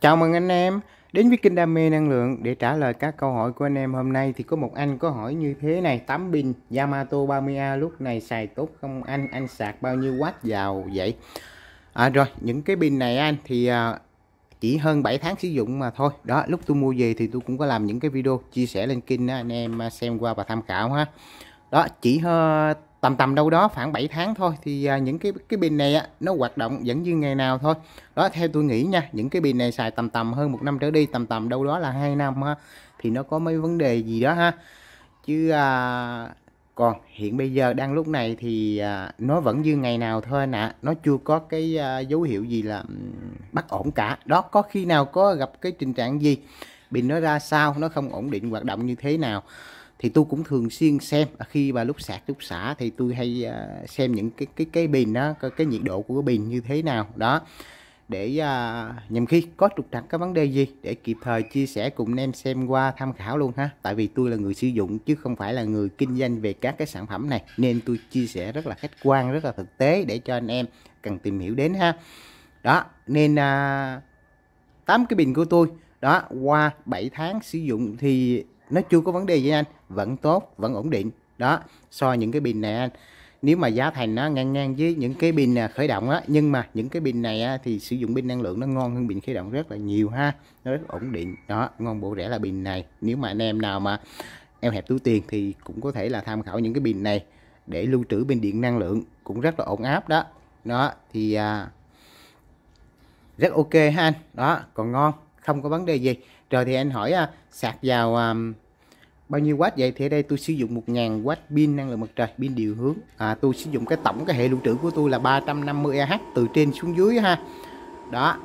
Chào mừng anh em đến với kênh Đam mê năng lượng để trả lời các câu hỏi của anh em hôm nay thì có một anh có hỏi như thế này 8 pin Yamato 30A lúc này xài tốt không anh anh sạc bao nhiêu watt vào vậy à, rồi những cái pin này anh thì à, chỉ hơn 7 tháng sử dụng mà thôi đó lúc tôi mua về thì tôi cũng có làm những cái video chia sẻ lên kênh anh em à, xem qua và tham khảo ha đó chỉ hơn ờ, tầm tầm đâu đó khoảng 7 tháng thôi thì à, những cái cái pin này á, nó hoạt động vẫn như ngày nào thôi đó theo tôi nghĩ nha những cái pin này xài tầm tầm hơn một năm trở đi tầm tầm đâu đó là hai năm ha thì nó có mấy vấn đề gì đó ha chứ à, còn hiện bây giờ đang lúc này thì à, nó vẫn như ngày nào thôi nè nó chưa có cái à, dấu hiệu gì là bất ổn cả đó có khi nào có gặp cái tình trạng gì pin nó ra sao nó không ổn định hoạt động như thế nào thì tôi cũng thường xuyên xem à, khi mà lúc sạc lúc xả thì tôi hay à, xem những cái cái cái bình đó cái, cái nhiệt độ của cái bình như thế nào đó để uh, nhằm khi có trục trặc cái vấn đề gì để kịp thời chia sẻ cùng anh em xem qua tham khảo luôn ha tại vì tôi là người sử dụng chứ không phải là người kinh doanh về các cái sản phẩm này nên tôi chia sẻ rất là khách quan rất là thực tế để cho anh em cần tìm hiểu đến ha đó nên tám uh, cái bình của tôi đó qua 7 tháng sử dụng thì nó chưa có vấn đề gì anh vẫn tốt vẫn ổn định đó so những cái pin này anh nếu mà giá thành nó ngang ngang với những cái pin à, khởi động á nhưng mà những cái pin này á, thì sử dụng pin năng lượng nó ngon hơn pin khởi động rất là nhiều ha nó rất ổn định đó ngon bộ rẻ là pin này nếu mà anh em nào mà em hẹp túi tiền thì cũng có thể là tham khảo những cái pin này để lưu trữ pin điện năng lượng cũng rất là ổn áp đó đó thì à, rất ok ha anh đó còn ngon không có vấn đề gì rồi thì anh hỏi à, sạc vào um, bao nhiêu watt vậy? Thì ở đây tôi sử dụng 1000 watt pin năng lượng mặt trời, pin điều hướng. À, tôi sử dụng cái tổng cái hệ lưu trữ của tôi là 350 Ah từ trên xuống dưới ha. Đó.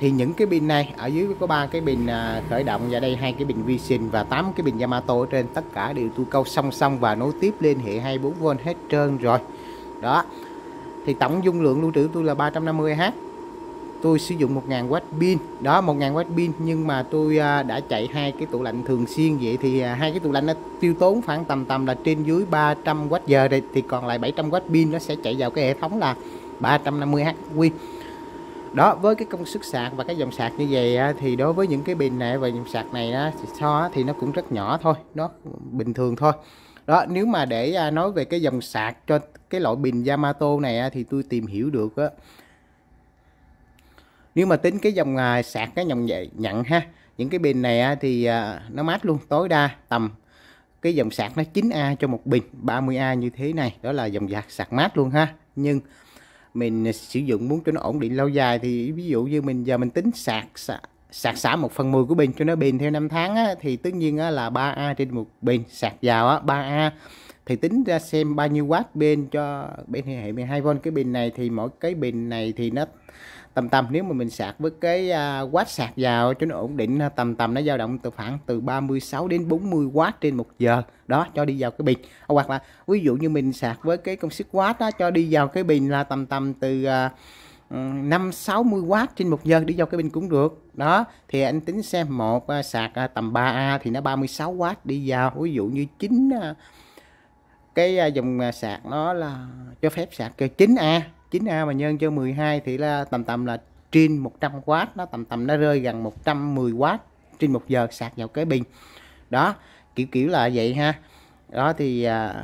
Thì những cái pin này ở dưới có ba cái bình à, khởi động và đây hai cái bình vi sinh và tám cái bình Yamato ở trên tất cả đều tôi câu song song và nối tiếp lên hệ 24V hết trơn rồi. Đó. Thì tổng dung lượng lưu trữ tôi là 350 Ah tôi sử dụng 1000 watt pin đó 1000 watt pin nhưng mà tôi à, đã chạy hai cái tủ lạnh thường xuyên vậy thì à, hai cái tủ lạnh nó tiêu tốn khoảng tầm tầm là trên dưới 300 watt giờ đây thì còn lại 700 watt pin nó sẽ chạy vào cái hệ thống là 350 hq đó với cái công suất sạc và cái dòng sạc như vậy thì đối với những cái bình này và dòng sạc này so thì nó cũng rất nhỏ thôi nó bình thường thôi đó nếu mà để à, nói về cái dòng sạc cho cái loại bình Yamato này thì tôi tìm hiểu được nếu mà tính cái dòng à, sạc cái dòng vậy nhận ha những cái bình này thì à, nó mát luôn tối đa tầm cái dòng sạc nó 9A cho một bình 30A như thế này đó là dòng sạc sạc mát luôn ha nhưng mình sử dụng muốn cho nó ổn định lâu dài thì ví dụ như mình giờ mình tính sạc sạc sạc xả 1 phần 10 của bình cho nó bình theo năm tháng á, thì tất nhiên á, là 3A trên một bình sạc vào á, 3A thì tính ra xem bao nhiêu watt bên cho bên hệ 12V cái bình này thì mỗi cái bình này thì nó tầm tầm nếu mà mình sạc với cái à, quát sạc vào cho nó ổn định tầm tầm nó dao động từ khoảng từ 36 đến 40 W trên một giờ đó cho đi vào cái bình à, hoặc là ví dụ như mình sạc với cái công suất watt đó cho đi vào cái bình là tầm tầm từ à, năm sáu mươi W trên một giờ đi vào cái bình cũng được. Đó, thì anh tính xem một sạc tầm 3A thì nó 36 W đi vào, ví dụ như 9 cái dòng sạc nó là cho phép sạc kêu 9A 9A mà nhân cho 12 thì là tầm tầm là trên 100W nó tầm tầm nó rơi gần 110W trên 1 giờ sạc vào cái pin đó kiểu kiểu là vậy ha đó thì à,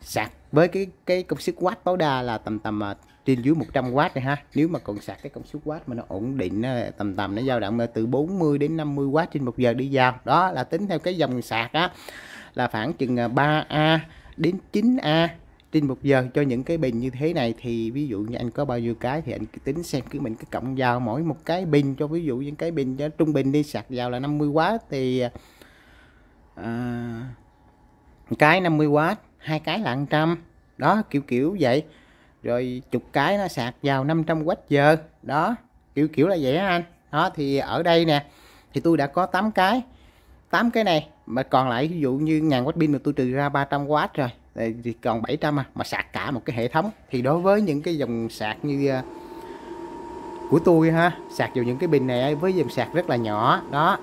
sạc với cái cái công suất watt tối đa là tầm tầm à, trên dưới 100W này ha nếu mà còn sạc cái công suất watt mà nó ổn định à, tầm tầm nó dao động từ 40 đến 50W trên 1 giờ đi vào đó là tính theo cái dòng sạc á là khoảng chừng 3A à, đến 9A trên một giờ cho những cái bình như thế này thì ví dụ như anh có bao nhiêu cái thì anh tính xem cứ mình cứ cộng vào mỗi một cái bình cho ví dụ những cái bình cho trung bình đi sạc vào là 50W thì à, cái 50W hai cái là 100 đó kiểu kiểu vậy rồi chục cái nó sạc vào 500W giờ đó kiểu kiểu là vậy á anh đó thì ở đây nè thì tôi đã có 8 cái 8 cái này mà còn lại ví dụ như ngàn watt pin mà tôi trừ ra 300W rồi thì còn 700 à, mà sạc cả một cái hệ thống thì đối với những cái dòng sạc như à, của tôi ha sạc vào những cái bình này với dòng sạc rất là nhỏ đó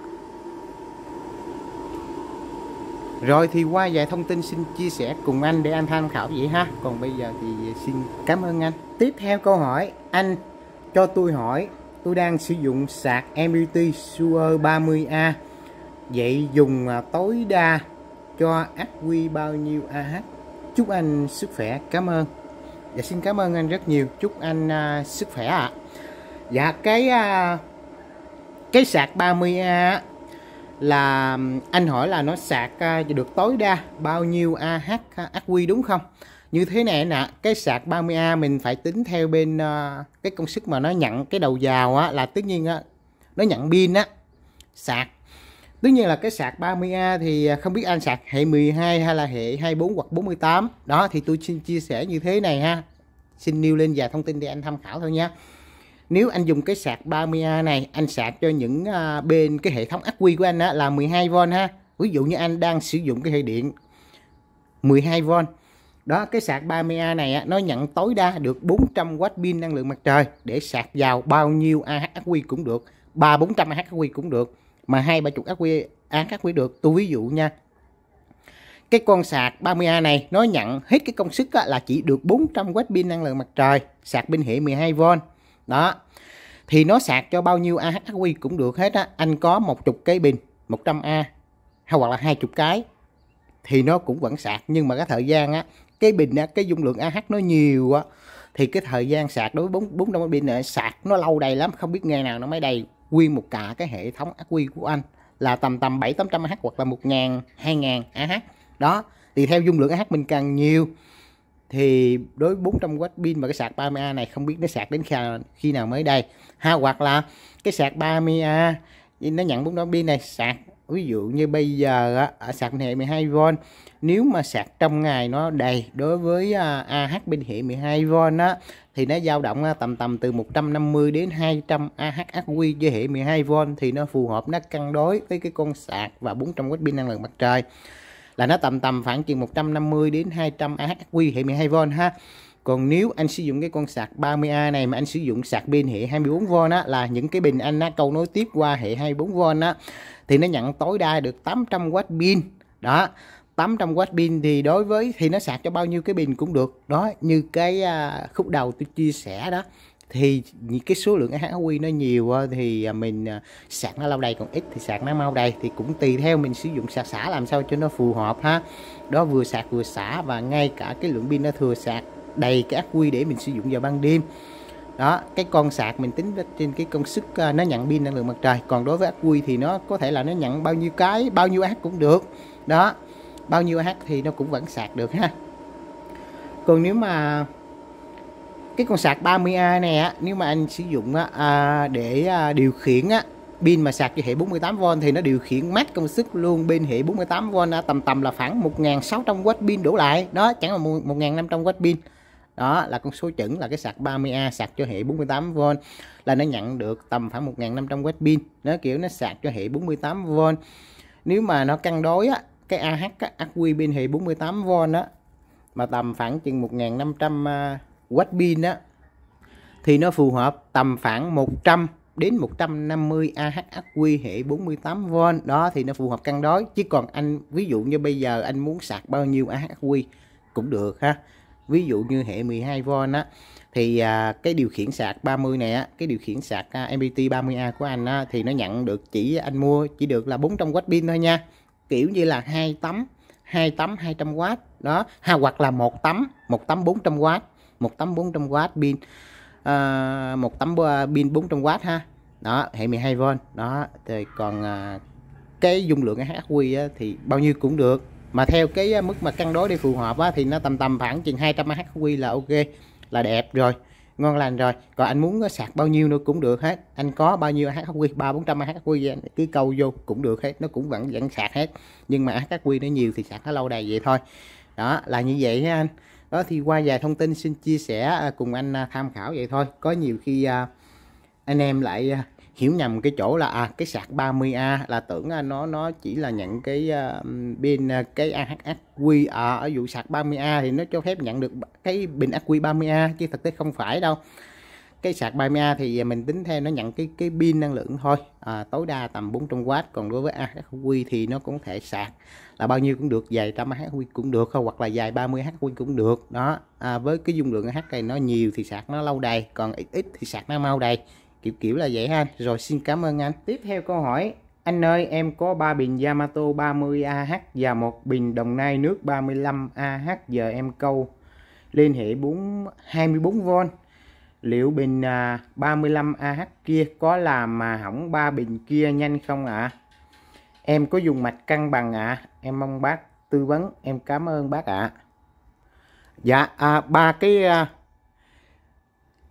rồi thì qua vài thông tin xin chia sẻ cùng anh để anh tham khảo vậy ha còn bây giờ thì xin cảm ơn anh tiếp theo câu hỏi anh cho tôi hỏi tôi đang sử dụng sạc MUT Sure 30A vậy dùng à, tối đa cho ác quy bao nhiêu AH chúc anh sức khỏe cảm ơn dạ xin cảm ơn anh rất nhiều chúc anh uh, sức khỏe ạ à. dạ cái uh, cái sạc 30 a là anh hỏi là nó sạc uh, được tối đa bao nhiêu ah ắc quy đúng không như thế này nè cái sạc 30A mình phải tính theo bên uh, cái công suất mà nó nhận cái đầu vào á là tất nhiên á nó nhận pin á sạc tất nhiên là cái sạc 30A thì à, không biết anh sạc hệ 12 hay là hệ 24 hoặc 48 đó thì tôi xin chia sẻ như thế này ha xin nêu lên vài thông tin để anh tham khảo thôi nha nếu anh dùng cái sạc 30A này anh sạc cho những à, bên cái hệ thống ắc quy của anh á, là 12V ha ví dụ như anh đang sử dụng cái hệ điện 12V đó cái sạc 30A này á, nó nhận tối đa được 400W pin năng lượng mặt trời để sạc vào bao nhiêu AH ắc quy cũng được 3 400 AH ắc quy cũng được mà hai ba chục ác quy án ác quy được tôi ví dụ nha cái con sạc 30A này nó nhận hết cái công suất là chỉ được 400 W pin năng lượng mặt trời sạc pin hệ 12V đó thì nó sạc cho bao nhiêu AH ác quy cũng được hết á anh có một chục cái pin 100A hoặc là hai chục cái thì nó cũng vẫn sạc nhưng mà cái thời gian á cái bình á cái dung lượng AH nó nhiều á thì cái thời gian sạc đối với 400 pin này sạc nó lâu đầy lắm không biết ngày nào nó mới đầy nguyên một cả cái hệ thống ác quy của anh là tầm tầm 7 800 AH hoặc là 1000 2000 AH. Đó, thì theo dung lượng AH mình càng nhiều thì đối 400W pin mà cái sạc 30A này không biết nó sạc đến khi nào mới đây. Ha hoặc là cái sạc 30A nó nhận 400 pin này sạc ví dụ như bây giờ ở sạc hệ 12V nếu mà sạc trong ngày nó đầy đối với AH bên hệ 12V á thì nó dao động à, tầm tầm từ 150 đến 200 AHSQ với hệ 12V thì nó phù hợp nó cân đối với cái con sạc và 400 W pin năng lượng mặt trời là nó tầm tầm khoảng chừng 150 đến 200 AHQ hệ 12V ha còn nếu anh sử dụng cái con sạc 30A này mà anh sử dụng sạc pin hệ 24V á, là những cái bình anh á, câu nối tiếp qua hệ 24V á, thì nó nhận tối đa được 800W pin đó 800W pin thì đối với thì nó sạc cho bao nhiêu cái pin cũng được đó như cái à, khúc đầu tôi chia sẻ đó thì những cái số lượng HQ nó nhiều thì à, mình à, sạc nó lâu đầy còn ít thì sạc nó mau đầy thì cũng tùy theo mình sử dụng sạc xả làm sao cho nó phù hợp ha đó vừa sạc vừa xả và ngay cả cái lượng pin nó thừa sạc đầy cái ác quy để mình sử dụng vào ban đêm đó cái con sạc mình tính trên cái công suất nó nhận pin năng lượng mặt trời còn đối với ác quy thì nó có thể là nó nhận bao nhiêu cái bao nhiêu ác cũng được đó bao nhiêu AH thì nó cũng vẫn sạc được ha còn nếu mà cái con sạc 30A này á, nếu mà anh sử dụng á, à, để à, điều khiển á, pin mà sạc cho hệ 48V thì nó điều khiển mát công suất luôn bên hệ 48V á, tầm tầm là khoảng 1.600W pin đổ lại đó chẳng là 1.500W pin đó là con số chuẩn là cái sạc 30A sạc cho hệ 48V là nó nhận được tầm khoảng 1.500W pin nó kiểu nó sạc cho hệ 48V nếu mà nó cân đối á, cái AH á, ắc quy pin hệ 48V đó mà tầm khoảng chừng 1500 watt à, pin á thì nó phù hợp tầm khoảng 100 đến 150 AH ắc quy hệ 48V đó thì nó phù hợp cân đối chứ còn anh ví dụ như bây giờ anh muốn sạc bao nhiêu AH ắc quy cũng được ha ví dụ như hệ 12V á thì à, cái điều khiển sạc 30 này á, cái điều khiển sạc à, MPT 30A của anh á, thì nó nhận được chỉ anh mua chỉ được là 400W pin thôi nha kiểu như là hai tấm hai tấm 200W đó ha, hoặc là một tấm một tấm 400W một tấm 400W pin à, một tấm ờ, pin 400W ha đó hệ 12V đó thì còn à, cái dung lượng cái HQ á, thì bao nhiêu cũng được mà theo cái mức mà cân đối để phù hợp á, thì nó tầm tầm khoảng chừng 200 HQ là ok là đẹp rồi ngon lành rồi còn anh muốn sạc bao nhiêu nữa cũng được hết anh có bao nhiêu HHQ ba bốn trăm HHQ anh cứ câu vô cũng được hết nó cũng vẫn vẫn sạc hết nhưng mà HHQ nó nhiều thì sạc nó lâu đài vậy thôi đó là như vậy ha anh đó thì qua vài thông tin xin chia sẻ à, cùng anh à, tham khảo vậy thôi có nhiều khi à, anh em lại hiểu nhầm cái chỗ là à, cái sạc 30A là tưởng à, nó nó chỉ là nhận cái uh, pin à, cái AHS quy à, ở vụ sạc 30A thì nó cho phép nhận được cái pin ắc quy 30A chứ thực tế không phải đâu cái sạc 30A thì mình tính theo nó nhận cái cái pin năng lượng thôi à, tối đa tầm 400W còn đối với AHQ thì nó cũng thể sạc là bao nhiêu cũng được dài trăm AHQ cũng được không hoặc là dài 30 AHQ cũng được đó à, với cái dung lượng AH này nó nhiều thì sạc nó lâu đầy còn ít ít thì sạc nó mau đầy kiểu kiểu là vậy ha rồi xin cảm ơn anh tiếp theo câu hỏi anh ơi em có 3 bình Yamato 30AH và một bình Đồng Nai nước 35AH giờ em câu liên hệ 4 24V liệu bình 35AH à, kia có làm mà hỏng ba bình kia nhanh không ạ à? em có dùng mạch cân bằng ạ à? em mong bác tư vấn em cảm ơn bác ạ à. dạ à, ba cái à,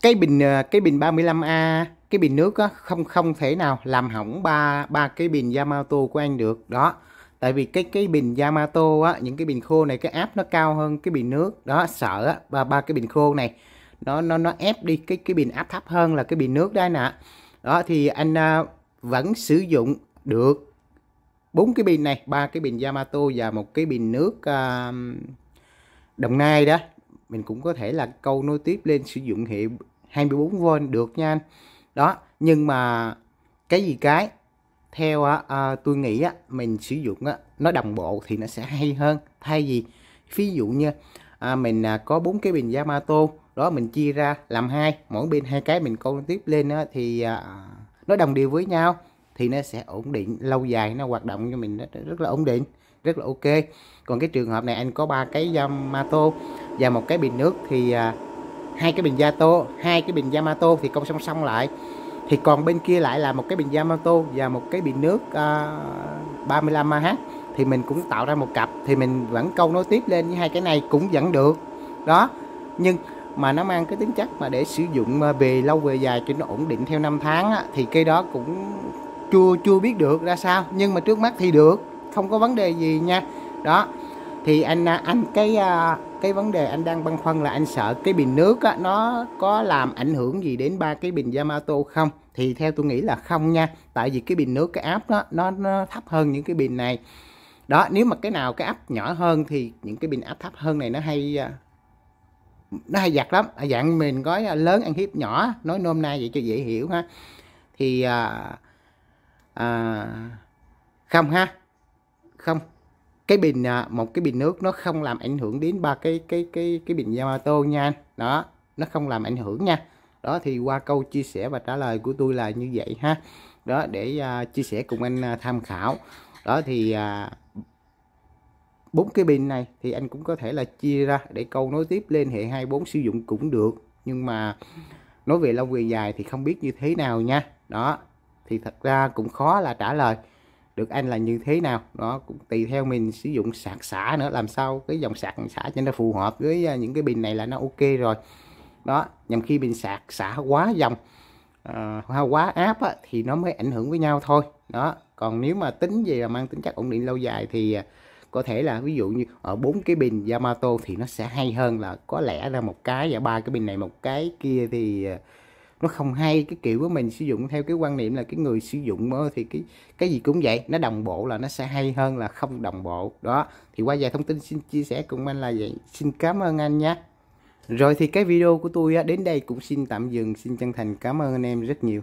cái bình à, cái bình 35A cái bình nước á, không không thể nào làm hỏng ba ba cái bình Yamato của anh được đó tại vì cái cái bình Yamato á những cái bình khô này cái áp nó cao hơn cái bình nước đó sợ á, ba ba cái bình khô này nó nó nó ép đi cái cái bình áp thấp hơn là cái bình nước đây nè đó thì anh à, vẫn sử dụng được bốn cái bình này ba cái bình Yamato và một cái bình nước à, Đồng Nai đó mình cũng có thể là câu nối tiếp lên sử dụng hệ 24V được nha anh đó nhưng mà cái gì cái theo à, tôi nghĩ á, mình sử dụng á, nó đồng bộ thì nó sẽ hay hơn thay vì ví dụ như à, mình à, có bốn cái bình Yamato đó mình chia ra làm hai mỗi bên hai cái mình con tiếp lên á, thì à, nó đồng đều với nhau thì nó sẽ ổn định lâu dài nó hoạt động cho mình rất, rất là ổn định rất là ok còn cái trường hợp này anh có ba cái Yamato và một cái bình nước thì à, hai cái bình Yato hai cái bình Yamato thì công song song lại thì còn bên kia lại là một cái bình Yamato và một cái bình nước uh, 35 AH thì mình cũng tạo ra một cặp thì mình vẫn câu nối tiếp lên với hai cái này cũng vẫn được đó nhưng mà nó mang cái tính chất mà để sử dụng về à, lâu về dài cho nó ổn định theo năm tháng á, thì cái đó cũng chưa chưa biết được ra sao nhưng mà trước mắt thì được không có vấn đề gì nha đó thì anh à, anh cái à, cái vấn đề anh đang băn khoăn là anh sợ cái bình nước á, nó có làm ảnh hưởng gì đến ba cái bình Yamato không thì theo tôi nghĩ là không nha tại vì cái bình nước cái áp đó nó, nó thấp hơn những cái bình này đó nếu mà cái nào cái áp nhỏ hơn thì những cái bình áp thấp hơn này nó hay à, nó hay giặt lắm à, dạng mình có à, lớn ăn hiếp nhỏ nói nôm na vậy cho dễ hiểu ha thì à, à, không ha không cái bình à, một cái bình nước nó không làm ảnh hưởng đến ba cái cái cái cái bình Yamato nha đó nó không làm ảnh hưởng nha đó thì qua câu chia sẻ và trả lời của tôi là như vậy ha đó để uh, chia sẻ cùng anh uh, tham khảo đó thì bốn uh, cái pin này thì anh cũng có thể là chia ra để câu nối tiếp lên hệ 24 sử dụng cũng được nhưng mà nói về lâu về dài thì không biết như thế nào nha đó thì thật ra cũng khó là trả lời được anh là như thế nào đó cũng tùy theo mình sử dụng sạc xả nữa làm sao cái dòng sạc xả cho nó phù hợp với à, những cái bình này là nó ok rồi đó nhằm khi bình sạc xả quá dòng uh, quá áp á, thì nó mới ảnh hưởng với nhau thôi đó còn nếu mà tính về mang tính chất ổn định lâu dài thì à, có thể là ví dụ như ở bốn cái bình Yamato thì nó sẽ hay hơn là có lẽ là một cái và ba cái bình này một cái kia thì nó không hay cái kiểu của mình sử dụng theo cái quan niệm là cái người sử dụng thì cái cái gì cũng vậy nó đồng bộ là nó sẽ hay hơn là không đồng bộ đó thì qua vài thông tin xin chia sẻ cùng anh là vậy xin cảm ơn anh nhé rồi thì cái video của tôi đến đây cũng xin tạm dừng xin chân thành cảm ơn anh em rất nhiều